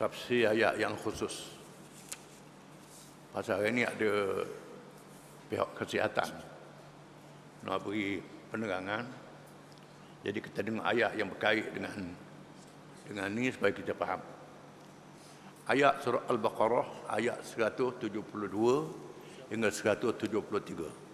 tafsir ayat yang khusus. Pasal hari ini ada pihak kesihatan nak beri penerangan. Jadi kita dengar ayat yang berkait dengan dengan ini supaya kita faham. Ayat surah Al-Baqarah ayat 172 hingga 173.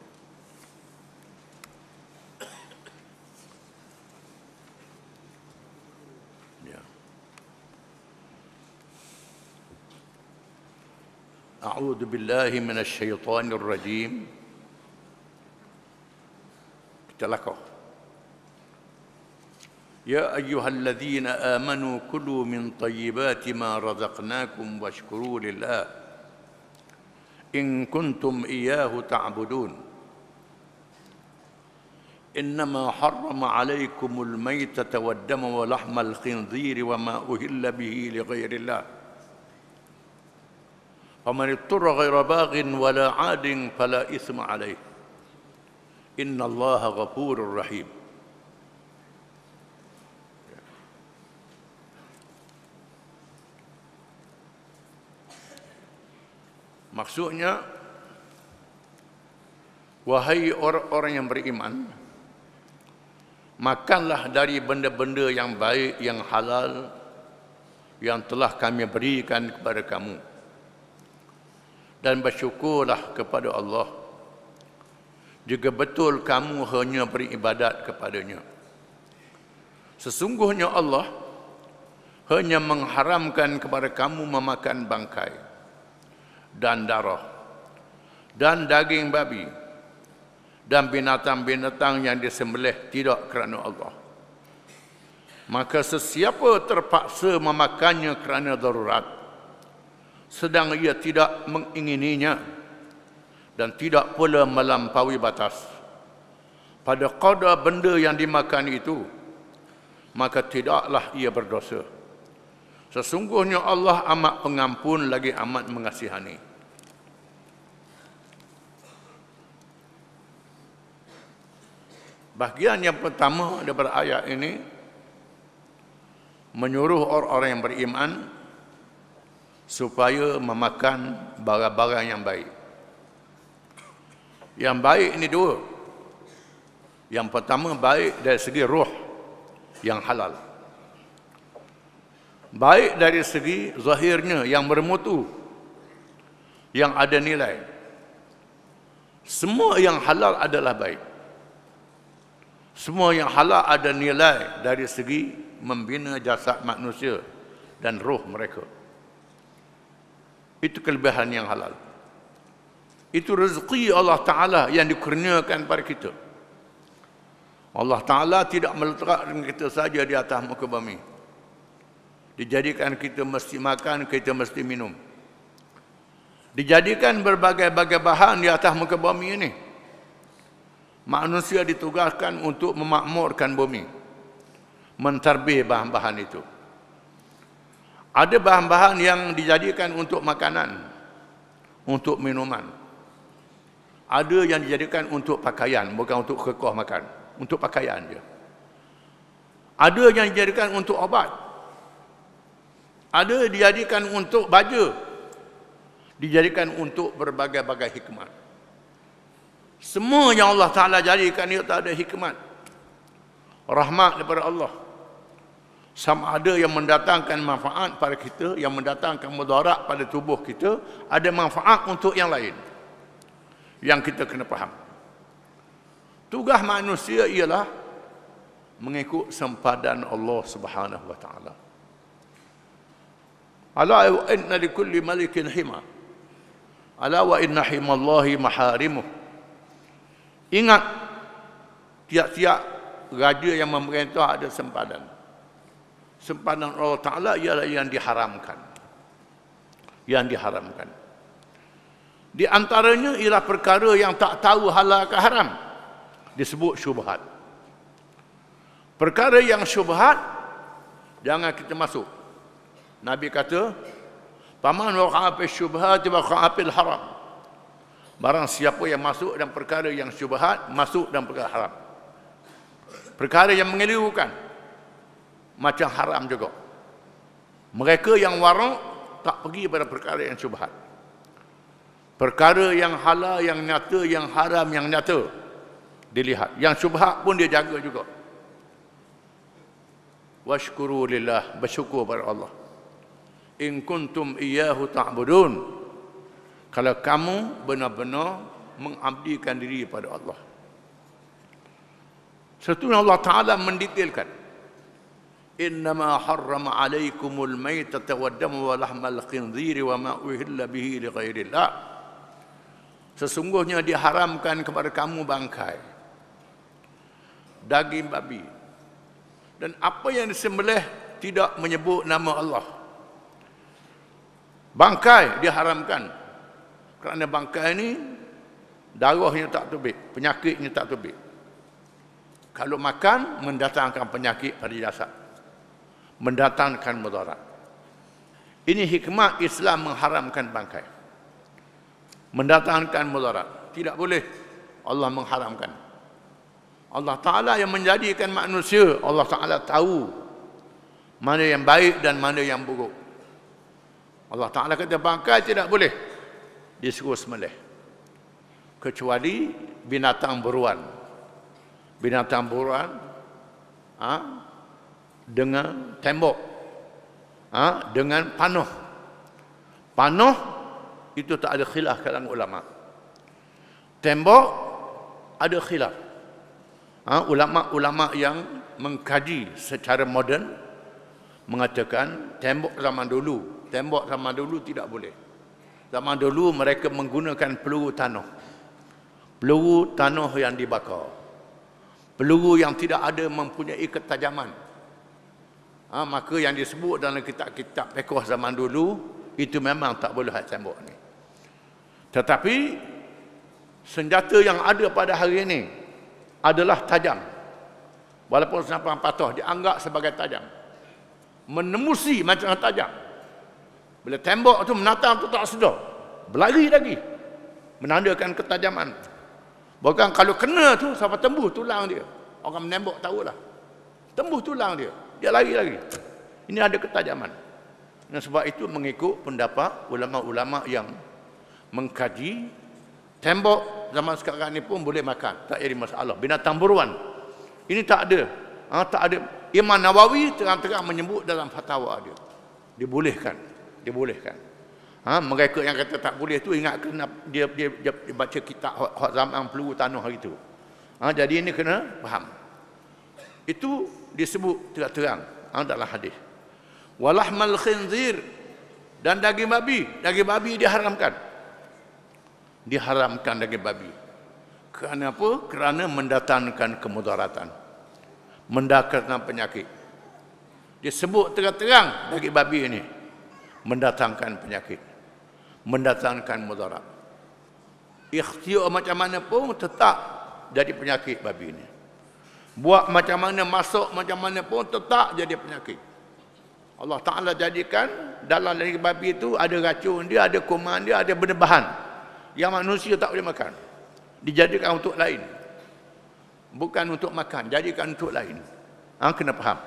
أعوذ بالله من الشيطان الرجيم تلقوا يا أيها الذين آمنوا كلوا من طيبات ما رزقناكم واشكروا لله إن كنتم إياه تعبدون إنما حرم عليكم الميتة والدم ولحم الخنزير وما أهل به لغير الله فمن اضطر غير باغ ولا عاد فلا إثم عليه إن الله غفور رحيم Maksudnya Wahai orang-orang yang beriman Makanlah dari benda-benda yang baik, yang halal Yang telah kami berikan kepada kamu dan bersyukurlah kepada Allah. Jika betul kamu hanya beribadat kepadanya. Sesungguhnya Allah hanya mengharamkan kepada kamu memakan bangkai dan darah dan daging babi dan binatang-binatang yang disembelih tidak kerana Allah. Maka sesiapa terpaksa memakannya kerana darurat, sedang ia tidak mengingininya dan tidak pula melampaui batas pada qada benda yang dimakan itu maka tidaklah ia berdosa sesungguhnya Allah amat pengampun lagi amat mengasihani bahagian yang pertama daripada ayat ini menyuruh orang-orang yang beriman supaya memakan barang-barang yang baik. Yang baik ini dua. Yang pertama baik dari segi roh yang halal. Baik dari segi zahirnya yang bermutu yang ada nilai. Semua yang halal adalah baik. Semua yang halal ada nilai dari segi membina jasad manusia dan roh mereka. Itu kelebihan yang halal. Itu rezeki Allah Ta'ala yang dikurniakan kepada kita. Allah Ta'ala tidak meletakkan kita saja di atas muka bumi. Dijadikan kita mesti makan, kita mesti minum. Dijadikan berbagai-bagai bahan di atas muka bumi ini. Manusia ditugaskan untuk memakmurkan bumi. menterbih bahan-bahan Itu ada bahan-bahan yang dijadikan untuk makanan untuk minuman ada yang dijadikan untuk pakaian bukan untuk kekuah makan untuk pakaian je ada yang dijadikan untuk obat ada dijadikan untuk baju, dijadikan untuk berbagai-bagai hikmat semua yang Allah Ta'ala jadikan itu ada hikmat rahmat daripada Allah sama ada yang mendatangkan manfaat pada kita yang mendatangkan mudarat pada tubuh kita ada manfaat untuk yang lain yang kita kena faham tugas manusia ialah mengikut sempadan Allah Subhanahu wa taala ala wa inna li kulli malikin hima ala wa inna Allahi maharimu ingat tiap-tiap raja yang memerintah ada sempadan sempadan Allah Ta'ala ialah yang diharamkan. Yang diharamkan. Di antaranya ialah perkara yang tak tahu halal ke haram. Disebut syubhat. Perkara yang syubhat, jangan kita masuk. Nabi kata, Paman waqa'a syubhat wa waqa'a haram. Barang siapa yang masuk dalam perkara yang syubhat, masuk dalam perkara haram. Perkara yang mengelirukan, macam haram juga mereka yang warak tak pergi pada perkara yang subhat. perkara yang halal yang nyata yang haram yang nyata dilihat yang subhat pun dia jaga juga washkuru lillah bersyukur kepada Allah in kuntum iyyahu ta'budun kalau kamu benar-benar mengabdikan diri pada Allah Setelah Allah Ta'ala mendetailkan إنما حرم عليكم الميتة والدم ولحم الخنزير وما أهل به لغير الله Sesungguhnya diharamkan kepada kamu bangkai daging babi dan apa yang disembelih tidak menyebut nama Allah. Bangkai diharamkan kerana bangkai ini darahnya tak tubik, penyakitnya tak tubik. Kalau makan mendatangkan penyakit pada jasad mendatangkan mudarat. Ini hikmah Islam mengharamkan bangkai. Mendatangkan mudarat. Tidak boleh Allah mengharamkan. Allah Ta'ala yang menjadikan manusia, Allah Ta'ala tahu mana yang baik dan mana yang buruk. Allah Ta'ala kata bangkai tidak boleh. Dia suruh semelih. Kecuali binatang buruan. Binatang buruan, ha? dengan tembok ha? dengan panah panah itu tak ada khilaf kalangan ulama tembok ada khilaf ha? ulama-ulama yang mengkaji secara moden mengatakan tembok zaman dulu tembok zaman dulu tidak boleh zaman dulu mereka menggunakan peluru tanah peluru tanah yang dibakar peluru yang tidak ada mempunyai ketajaman Ha, maka yang disebut dalam kitab-kitab pekoh zaman dulu, itu memang tak boleh sambut ni. Tetapi, senjata yang ada pada hari ini adalah tajam. Walaupun senapang patah dianggap sebagai tajam. Menemusi macam tajam. Bila tembok tu menatang tu tak sedar. Berlari lagi. Menandakan ketajaman. Bahkan kalau kena tu, sampai tembus tulang dia. Orang menembok tahulah. Tembus tulang dia dia lari lagi ini ada ketajaman dan sebab itu mengikut pendapat ulama-ulama yang mengkaji tembok zaman sekarang ni pun boleh makan tak ada masalah binatang buruan ini tak ada ha, tak ada Imam Nawawi terang-terang menyebut dalam fatwa dia dibolehkan dibolehkan ha, mereka yang kata tak boleh tu ingat kena dia dia, dia, dia baca kitab hak zaman perlu tanah hari tu ha, jadi ini kena faham itu disebut terang-terang dalam ah, hadis walahmal khinzir dan daging babi daging babi diharamkan diharamkan daging babi kerana apa kerana mendatangkan kemudaratan mendatangkan penyakit disebut terang-terang daging babi ini mendatangkan penyakit mendatangkan mudarat ikhtiar macam mana pun tetap jadi penyakit babi ini buat macam mana masuk macam mana pun tetap jadi penyakit Allah Ta'ala jadikan dalam daging babi itu ada racun dia ada kuman dia ada benda bahan yang manusia tak boleh makan dijadikan untuk lain bukan untuk makan jadikan untuk lain ha, kena faham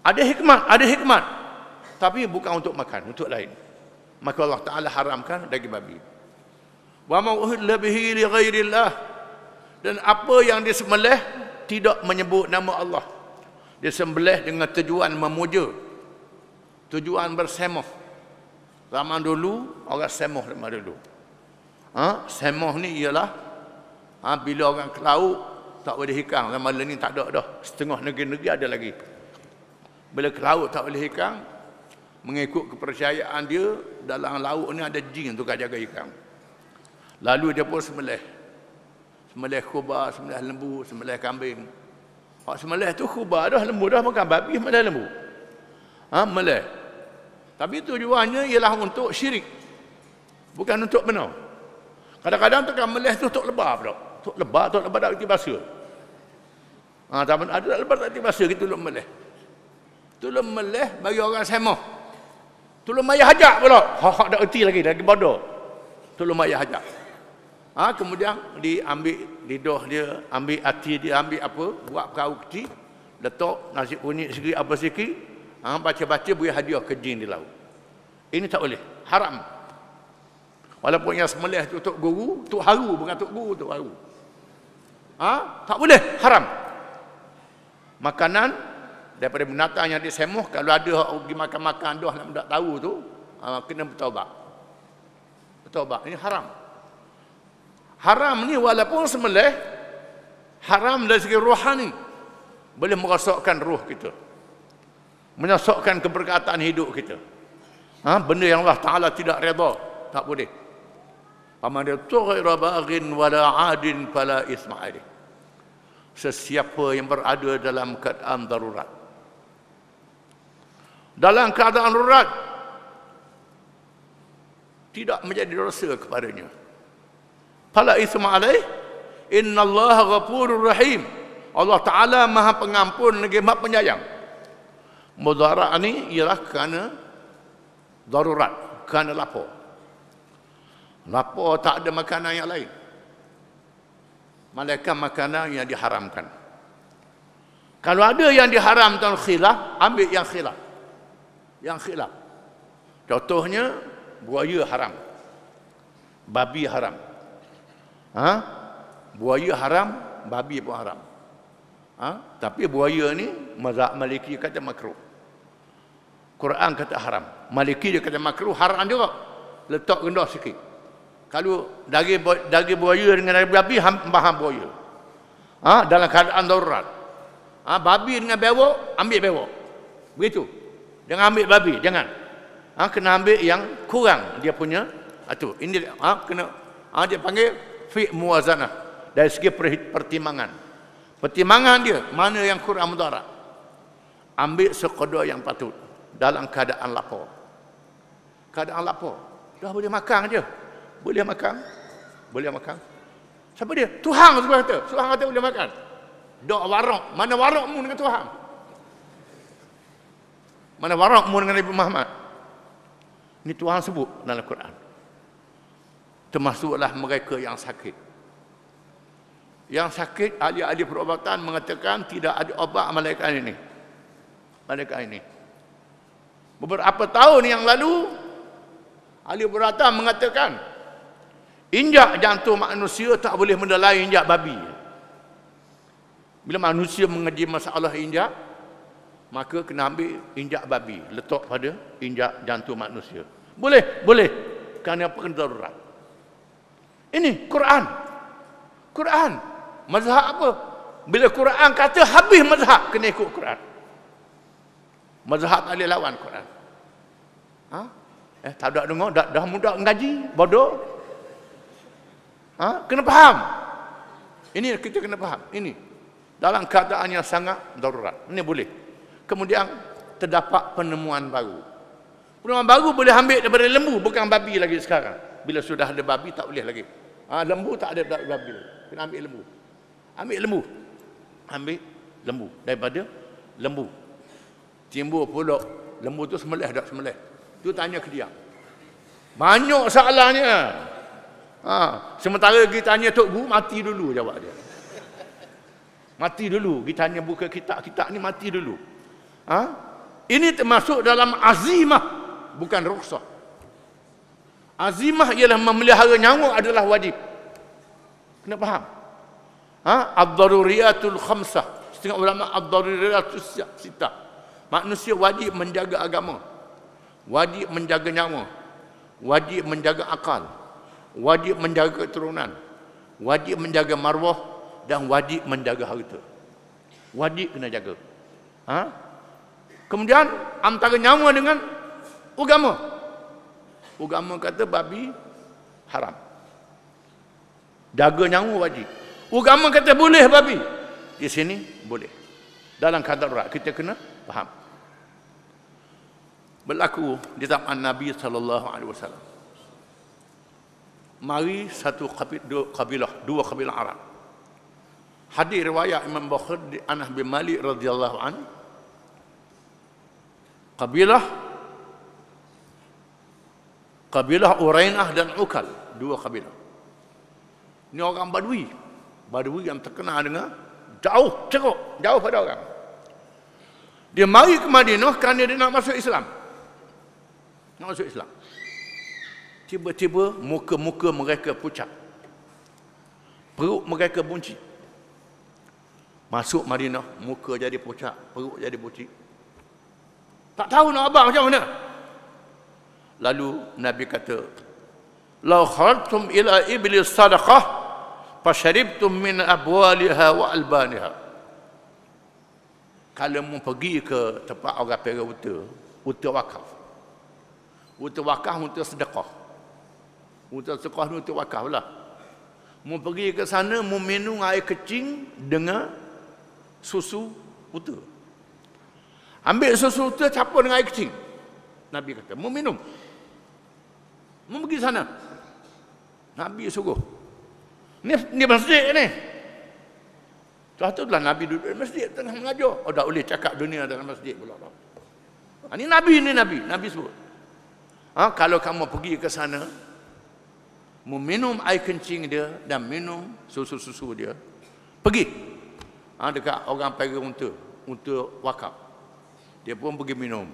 ada hikmat ada hikmat tapi bukan untuk makan untuk lain maka Allah Ta'ala haramkan daging babi wa ma'uhid lebihi li ghairillah dan apa yang disembelih tidak menyebut nama Allah. Dia sembelih dengan tujuan memuja. Tujuan bersemoh. Zaman dulu, orang semoh zaman dulu. Ha? Semoh ni ialah ha, bila orang ke tak boleh hikang. Zaman ini tak ada dah. Setengah negeri-negeri ada lagi. Bila ke tak boleh hikang, mengikut kepercayaan dia, dalam laut ni ada jin tu kan jaga hikang. Lalu dia pun semelih. Semelih khubar, semelih lembu, semelih kambing. Hak semelih tu khubar dah lembu dah makan babi semelih lembu. Ha, melih. Tapi tujuannya ialah untuk syirik. Bukan untuk benar. Kadang-kadang tu kan melih tu tok lebar pula. Tok lebar, tok lebar dak tiba Ha, tak ada tak lebar tak tiba kita tolong melih. Tolong melih bagi orang semah. Tolong mayah hajak pula. Hak-hak erti lagi, lagi bodoh. Tolong mayah hajak. Ha, kemudian diambil lidah dia, ambil hati dia, ambil apa, buat perahu kecil, letak nasi kunyit sikit, apa sikit, ha, baca-baca beri hadiah ke jin di laut. Ini tak boleh, haram. Walaupun yang semelih tu tok guru, tok haru bukan tok guru, tok haru. Ha? Tak boleh, haram. Makanan daripada binatang yang disemuh, kalau ada orang pergi makan-makan, dah nak tahu tu, ha, kena bertawabat. Bertawabat, ini Haram haram ni walaupun semelih haram dari segi rohani boleh merosakkan roh kita menyosokkan keberkatan hidup kita ha? benda yang Allah Ta'ala tidak reda tak boleh paman dia turi rabagin wala adin pala isma'ali sesiapa yang berada dalam keadaan darurat dalam keadaan darurat tidak menjadi dosa kepadanya fala isma alaih innallaha ghafurur rahim Allah taala maha pengampun lagi maha penyayang mudarat ni ialah kerana darurat kerana lapar lapar tak ada makanan yang lain malaikat makanan yang diharamkan kalau ada yang diharam tuan khilaf ambil yang khilaf yang khilaf contohnya buaya haram babi haram Ha? Buaya haram, babi pun haram. Ha? Tapi buaya ni mazhab Maliki kata makruh. Quran kata haram. Maliki dia kata makruh haram juga. Letak rendah sikit. Kalau daging daging buaya dengan daging babi bahan buaya. Ha? dalam keadaan darurat. Ha? babi dengan bewok, ambil bewok. Begitu. Jangan ambil babi, jangan. Ha? kena ambil yang kurang dia punya. Atu, ini ha? kena ha? dia panggil fi muwazanah dari segi pertimbangan. Pertimbangan dia mana yang kurang mudarat. Ambil sekadar yang patut dalam keadaan lapar. Keadaan lapar. Dah boleh makan je. Boleh makan. Boleh makan. Siapa dia? Tuhan semua kata. Tuhan kata boleh makan. Dok warok. Mana warok mu dengan Tuhan? Mana warok mu dengan Nabi Muhammad? Ini Tuhan sebut dalam Quran termasuklah mereka yang sakit. Yang sakit, ahli-ahli perubatan mengatakan tidak ada obat malaikat ini. Malaikat ini. Beberapa tahun yang lalu, ahli perubatan mengatakan, injak jantung manusia tak boleh mendalai injak babi. Bila manusia mengaji masalah injak, maka kena ambil injak babi, letak pada injak jantung manusia. Boleh, boleh. Kerana apa? Kena darurat. Ini Quran. Quran. Mazhab apa? Bila Quran kata habis mazhab kena ikut Quran. Mazhab tak lawan Quran. Ha? Eh, tak ada dengar, dah, dah muda ngaji, bodoh. Ha? Kena faham. Ini kita kena faham. Ini dalam keadaan yang sangat darurat. Ini boleh. Kemudian terdapat penemuan baru. Penemuan baru boleh ambil daripada lembu, bukan babi lagi sekarang. Bila sudah ada babi, tak boleh lagi. Ha, lembu tak ada dapat ambil, Kena ambil lembu. Ambil lembu. Ambil lembu. Daripada lembu. timbu, pula lembu tu semelih tak semelih. Tu tanya ke dia. Banyak soalannya. Ha, sementara pergi tanya Tok Guru, mati dulu jawab dia. Mati dulu. Pergi tanya buka kitab-kitab ni mati dulu. Ha? Ini termasuk dalam azimah. Bukan rukhsah. Azimah ialah memelihara nyawa adalah wajib. Kena faham? Ha? Ad-daruriyatul khamsah. Setengah ulama ad-daruriyatul sita. Manusia wajib menjaga agama. Wajib menjaga nyawa. Wajib menjaga akal. Wajib menjaga keturunan. Wajib menjaga marwah. Dan wajib menjaga harta. Wajib kena jaga. Ha? Kemudian antara nyawa dengan agama agama kata babi haram jaga nyawa wajib agama kata boleh babi di sini boleh dalam kadarat kita kena faham berlaku di zaman Nabi sallallahu alaihi wasallam mari satu kabilah dua kabilah dua kabilah Arab hadis riwayat Imam Bukhari di Anas bin Malik radhiyallahu anhu kabilah kabilah Urainah dan Ukal dua kabilah ini orang Badui Badui yang terkenal dengan jauh ceruk jauh pada orang dia mari ke Madinah kerana dia nak masuk Islam nak masuk Islam tiba-tiba muka-muka mereka pucat perut mereka bunci masuk Madinah muka jadi pucat perut jadi bunci tak tahu nak abang macam mana Lalu Nabi kata, "La khartum ila iblis sadaqah fa syaribtum min abwaliha wa albaniha." Kalau mau pergi ke tempat orang pergi uta, uta wakaf. Uta wakaf uta sedekah. Uta sedekah ni uta wakaf lah. Mu pergi ke sana mau minum air kecing dengan susu uta. Ambil susu uta campur dengan air kecing. Nabi kata, mau minum. Mau pergi sana. Nabi suruh. Ni ni masjid ni. Satu lah Nabi duduk di masjid tengah mengajar. Oh tak boleh cakap dunia dalam masjid pula. Ha, ini Nabi ni Nabi, Nabi sebut. Ha, kalau kamu pergi ke sana, mau minum air kencing dia dan minum susu-susu dia. Pergi. Ha, dekat orang pergi unta, unta wakaf. Dia pun pergi minum.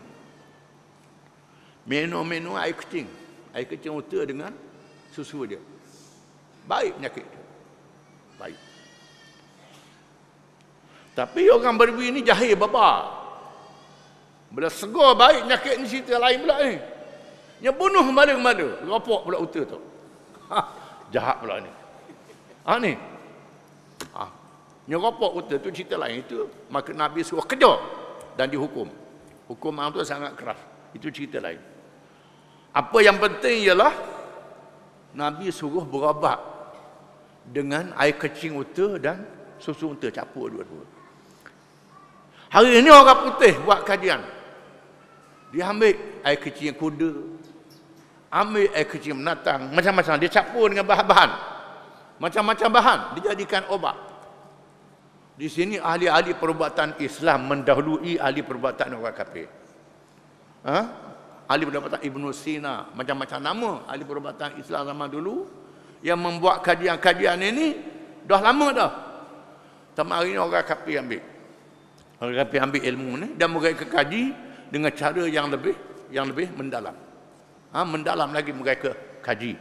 Minum-minum air kencing air kencing unta dengan susu dia baik penyakit dia baik tapi orang berbi ini jahil bapa. bila segar baik penyakit ni cerita lain pula ni yang bunuh mana-mana ropok pula unta tu ha, jahat pula ni ha ni ha. Yang ropok unta tu cerita lain itu maka Nabi suruh kejar dan dihukum hukuman tu sangat keras itu cerita lain apa yang penting ialah Nabi suruh berabak dengan air kecing unta dan susu unta capur dua-dua. Hari ini orang putih buat kajian. Dia ambil air kecing kuda, ambil air kecing menatang, macam-macam. Dia capur dengan bahan-bahan. Macam-macam bahan dijadikan obat. Di sini ahli-ahli perubatan Islam mendahului ahli perubatan orang kafir. Ha? ahli perubatan Ibnu Sina, macam-macam nama ahli perubatan Islam lama dulu yang membuat kajian-kajian ini dah lama dah. Sama hari ini orang kapi ambil. Orang kapi ambil ilmu ni dan mereka kaji dengan cara yang lebih yang lebih mendalam. Ha, mendalam lagi mereka kaji.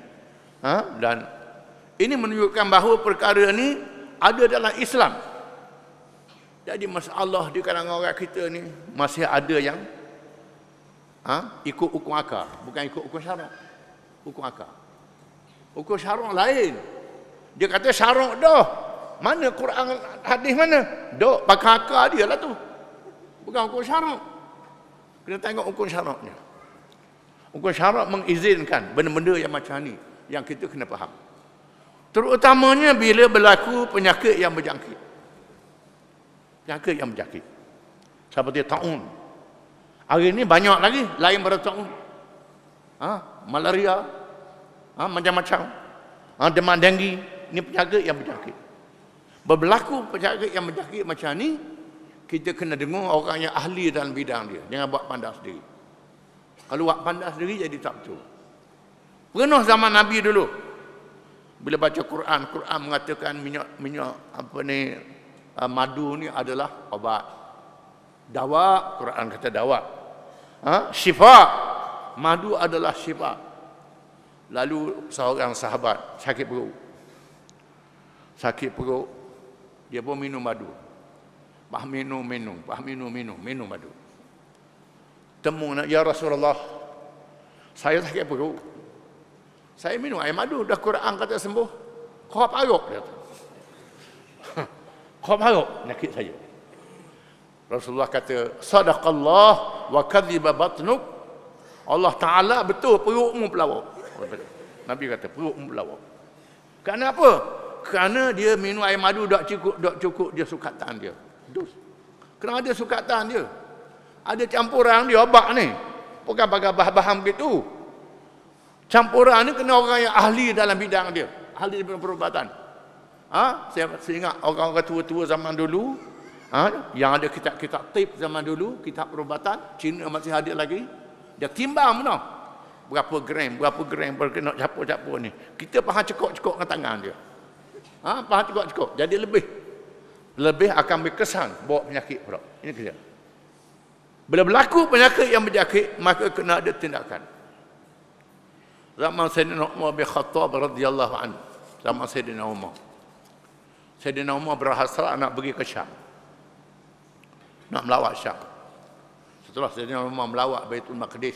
Ha, dan ini menunjukkan bahawa perkara ini ada dalam Islam. Jadi masalah di kalangan orang kita ni masih ada yang ha? ikut hukum akar, bukan ikut hukum syarak. Hukum akar. Hukum syarak lain. Dia kata syarak dah. Mana Quran hadis mana? Dok pakai akar dia lah tu. Bukan hukum syarak. Kena tengok hukum syaraknya. Hukum syarak mengizinkan benda-benda yang macam ni yang kita kena faham. Terutamanya bila berlaku penyakit yang berjangkit. Penyakit yang berjangkit. Seperti ta'un. Hari ini banyak lagi lain beratau. Ha, malaria. Ha, macam-macam. Ha, demam denggi. Ini penyakit yang berjakit. Berlaku penyakit yang berjakit macam ni, kita kena dengar orang yang ahli dalam bidang dia. Jangan buat pandang sendiri. Kalau buat pandang sendiri, jadi tak betul. Pernah zaman Nabi dulu. Bila baca Quran, Quran mengatakan minyak, minyak apa ni, uh, madu ni adalah obat dawa Quran kata dawa ha? syifa madu adalah syifa lalu seorang sahabat sakit perut sakit perut dia pun minum madu pah minum minum pah minum minum minum madu temu nak ya Rasulullah saya sakit perut saya minum air madu dah Quran kata sembuh kau parok dia kau parok nyakit saya Rasulullah kata, Sadaqallah wa kadhiba batnuk. Allah Ta'ala betul perutmu pelawak. Oh, Nabi kata, perutmu pelawak. Kerana apa? Kerana dia minum air madu dak cukup, dak cukup dia suka sukatan dia. Dus. dia suka sukatan dia. Ada campuran dia, obat ni. Bukan pakai bahan-bahan begitu. Campuran ni kena orang yang ahli dalam bidang dia. Ahli dalam perubatan. Ha? Saya, saya ingat orang-orang tua-tua zaman dulu, ha? yang ada kitab-kitab tip zaman dulu, kitab perubatan, Cina masih ada lagi. Dia timbang mana? Berapa gram, berapa gram berapa nak capur-capur ni. Kita faham cekok-cekok dengan tangan dia. Ha, faham cekok-cekok. Jadi lebih. Lebih akan berkesan bawa penyakit pula. Ini kerja. Bila berlaku penyakit yang berjakit, maka kena ada tindakan. Zaman Sayyidina Umar bin Khattab radhiyallahu anhu. Zaman Sayyidina Umar. Sayyidina Umar berhasrat nak pergi ke Syam nak melawat Syam. Setelah Sayyidina Umar melawat Baitul Maqdis.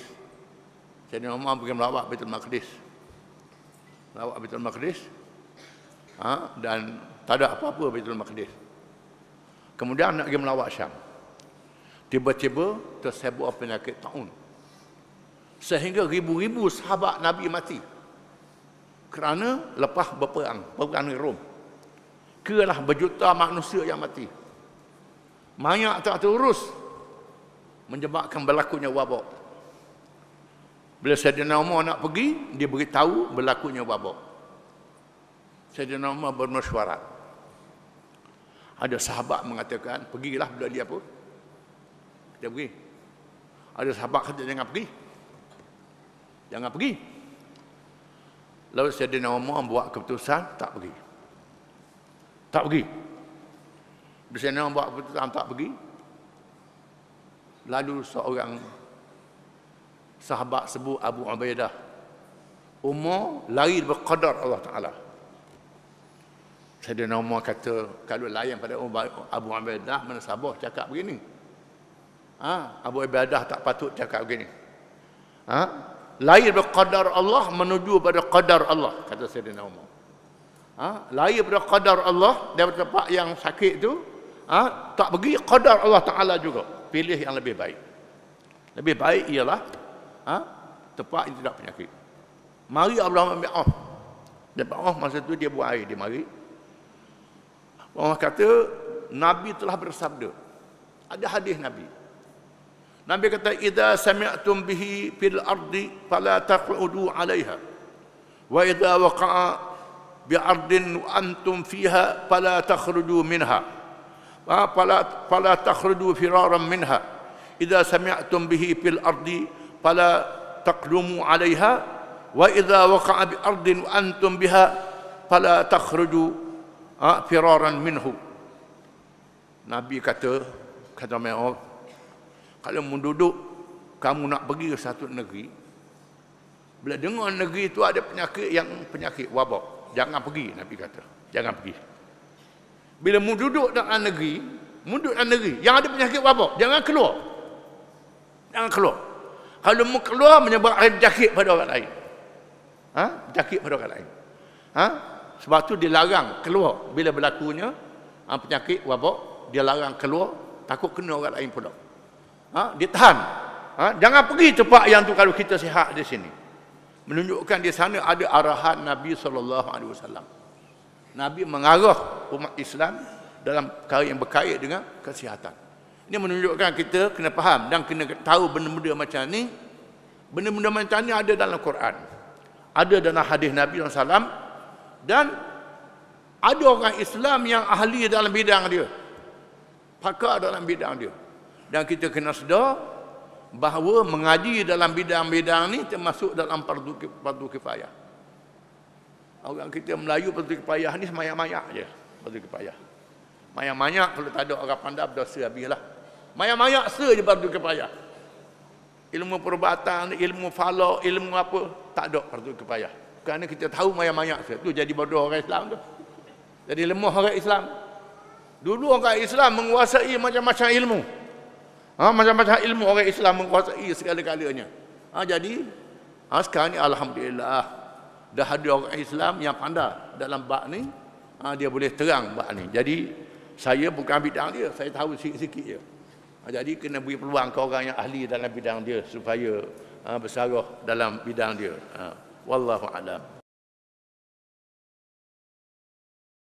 Sayyidina Umar pergi melawat Baitul Maqdis. Melawat Baitul Maqdis. Ha? Dan tak ada apa-apa Baitul Maqdis. Kemudian nak pergi melawat Syam. Tiba-tiba tersebut penyakit ta'un. Sehingga ribu-ribu sahabat Nabi mati. Kerana lepas berperang, berperang di Rom. Kerana berjuta manusia yang mati mayat tak terurus menyebabkan berlakunya wabak bila Sayyidina Umar nak pergi dia beritahu berlakunya wabak Sayyidina Umar bermesyuarat ada sahabat mengatakan pergilah bila dia pun dia pergi ada sahabat kata jangan pergi jangan pergi lalu Sayyidina Umar buat keputusan tak pergi tak pergi Bersenang buat keputusan tak pergi. Lalu seorang sahabat sebut Abu Ubaidah. Umur lari berqadar Allah Ta'ala. Saya dengar Umar kata, kalau layan pada Umar, Abu Ubaidah mana sabar cakap begini. Ha? Abu Ubaidah tak patut cakap begini. Ha? Lahir berqadar Allah menuju pada qadar Allah kata Saidina Umar. Ha? Lahir berqadar Allah dari tempat yang sakit tu ha? tak pergi qadar Allah Ta'ala juga pilih yang lebih baik lebih baik ialah ha? tempat yang tidak penyakit mari Allah Rahman bin Auf dia oh, masa tu dia buat air dia mari Allah kata Nabi telah bersabda ada hadis Nabi Nabi kata idza sami'tum bihi fil ardi fala taq'udu 'alayha wa idza waqa'a bi ardin antum fiha fala takhruju minha Ah, fala fala takhrudu firaran minha idza sami'tum bihi fil ardi fala taqdumu 'alayha wa idza waqa'a bi ardin wa antum biha fala takhrudu ha, ah, firaran minhu nabi kata kata mereka kalau duduk, kamu nak pergi ke satu negeri bila dengar negeri itu ada penyakit yang penyakit wabak jangan pergi nabi kata jangan pergi bila mu duduk dalam negeri mu duduk dalam negeri yang ada penyakit apa jangan keluar jangan keluar kalau mu keluar menyebar penyakit pada orang lain ha penyakit pada orang lain ha sebab tu dilarang keluar bila berlakunya ha? penyakit wabak dia larang keluar takut kena orang lain pula ha dia tahan ha jangan pergi tempat yang tu kalau kita sihat di sini menunjukkan di sana ada arahan Nabi saw. Nabi mengarah umat Islam dalam perkara yang berkait dengan kesihatan. Ini menunjukkan kita kena faham dan kena tahu benda-benda macam ni. Benda-benda macam ni ada dalam Quran. Ada dalam hadis Nabi SAW. Dan ada orang Islam yang ahli dalam bidang dia. Pakar dalam bidang dia. Dan kita kena sedar bahawa mengaji dalam bidang-bidang ni termasuk dalam fardu kifayah. Orang kita Melayu fardu kifayah ni semayak-mayak je bagi kepayah. Mayak-mayak kalau tak ada orang pandai berdosa habislah. Mayak-mayak saja bagi kepayah. Ilmu perubatan, ilmu falak, ilmu apa, tak ada bagi kepayah. Kerana kita tahu mayak-mayak saja. Itu jadi bodoh orang Islam tu. Jadi lemah orang Islam. Dulu orang Islam menguasai macam-macam ilmu. Ha, macam-macam ilmu orang Islam menguasai segala-galanya. Ha, jadi, ha, sekarang ni Alhamdulillah dah ada orang Islam yang pandai dalam bak ni ha, dia boleh terang bab ni. Jadi saya bukan bidang dia, saya tahu sikit-sikit je. Ha, jadi kena beri peluang ke orang yang ahli dalam bidang dia supaya ha, bersaruh dalam bidang dia. Ha, Wallahu a'lam.